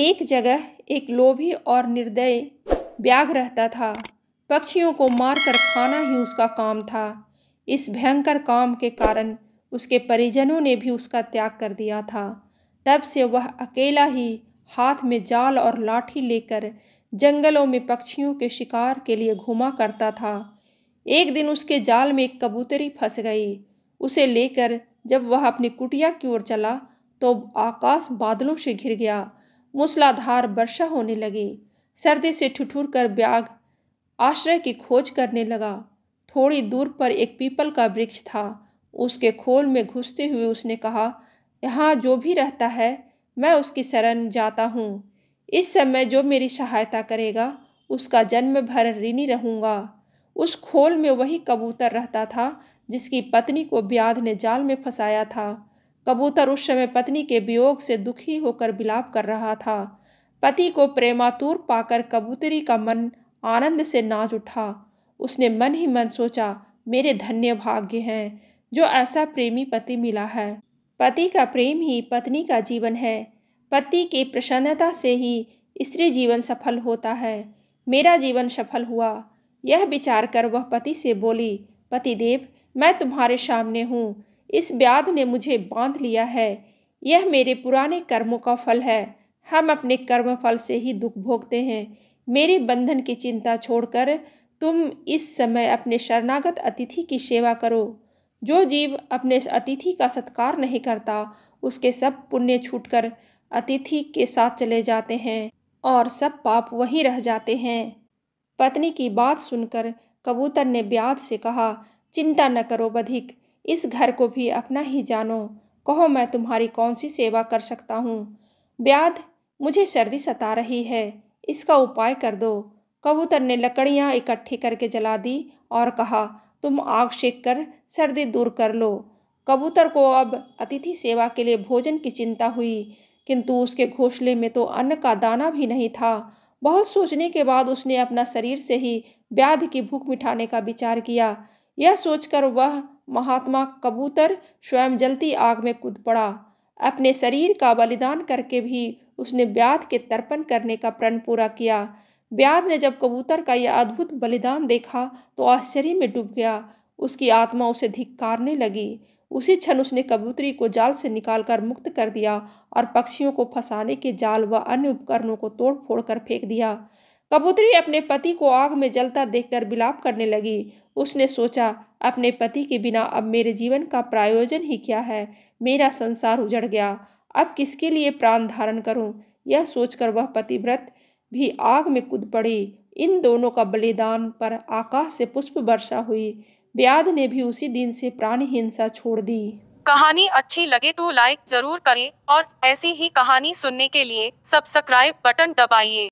एक जगह एक लोभी और निर्दय व्याघ रहता था पक्षियों को मारकर खाना ही उसका काम था इस भयंकर काम के कारण उसके परिजनों ने भी उसका त्याग कर दिया था तब से वह अकेला ही हाथ में जाल और लाठी लेकर जंगलों में पक्षियों के शिकार के लिए घूमा करता था एक दिन उसके जाल में एक कबूतरी फंस गई उसे लेकर जब वह अपनी कुटिया की ओर चला तो आकाश बादलों से घिर गया मूसलाधार वर्षा होने लगी सर्दी से ठिठुर कर ब्याग आश्रय की खोज करने लगा थोड़ी दूर पर एक पीपल का वृक्ष था उसके खोल में घुसते हुए उसने कहा यहाँ जो भी रहता है मैं उसकी शरण जाता हूँ इस समय जो मेरी सहायता करेगा उसका जन्म भर ऋणी रहूँगा उस खोल में वही कबूतर रहता था जिसकी पत्नी को ब्याध ने जाल में फंसाया था कबूतर उस समय पत्नी के वियोग से दुखी होकर विलाप कर रहा था पति को प्रेमातुर पाकर कबूतरी का मन आनंद से नाच उठा उसने मन ही मन सोचा मेरे धन्य भाग्य हैं जो ऐसा प्रेमी पति मिला है पति का प्रेम ही पत्नी का जीवन है पति की प्रसन्नता से ही स्त्री जीवन सफल होता है मेरा जीवन सफल हुआ यह विचार कर वह पति से बोली पतिदेव मैं तुम्हारे सामने हूँ इस व्याध ने मुझे बांध लिया है यह मेरे पुराने कर्मों का फल है हम अपने कर्म फल से ही दुख भोगते हैं मेरे बंधन की चिंता छोड़कर तुम इस समय अपने शरणागत अतिथि की सेवा करो जो जीव अपने अतिथि का सत्कार नहीं करता उसके सब पुण्य छूटकर अतिथि के साथ चले जाते हैं और सब पाप वहीं रह जाते हैं पत्नी की बात सुनकर कबूतर ने ब्याज से कहा चिंता न करो बधिक इस घर को भी अपना ही जानो कहो मैं तुम्हारी कौन सी सेवा कर सकता हूँ ब्याध मुझे सर्दी सता रही है इसका उपाय कर दो कबूतर ने लकड़ियाँ इकट्ठी करके जला दी और कहा तुम आग सेक कर सर्दी दूर कर लो कबूतर को अब अतिथि सेवा के लिए भोजन की चिंता हुई किंतु उसके घोंसले में तो अन्न का दाना भी नहीं था बहुत सोचने के बाद उसने अपना शरीर से ही व्याध की भूख मिटाने का विचार किया यह सोचकर वह महात्मा कबूतर स्वयं जलती आग में कूद पड़ा अपने शरीर का बलिदान करके भी उसने ब्याध के तर्पण करने का प्रण पूरा किया ब्याध ने जब कबूतर का यह अद्भुत बलिदान देखा तो आश्चर्य में डूब गया उसकी आत्मा उसे धिक्कारने लगी उसी क्षण उसने कबूतरी को जाल से निकालकर मुक्त कर दिया और पक्षियों को फंसाने के जाल व अन्य उपकरणों को तोड़ फोड़ कर फेंक दिया कबूतरी अपने पति को आग में जलता देखकर विलाप करने लगी उसने सोचा अपने पति के बिना अब मेरे जीवन का प्रायोजन ही क्या है मेरा संसार उजड़ गया अब किसके लिए प्राण धारण करूं यह सोचकर वह पतिव्रत भी आग में कूद पड़ी इन दोनों का बलिदान पर आकाश से पुष्प वर्षा हुई ब्याद ने भी उसी दिन से प्राण हिंसा छोड़ दी कहानी अच्छी लगे तो लाइक जरूर करें और ऐसी ही कहानी सुनने के लिए सब्सक्राइब बटन दबाइए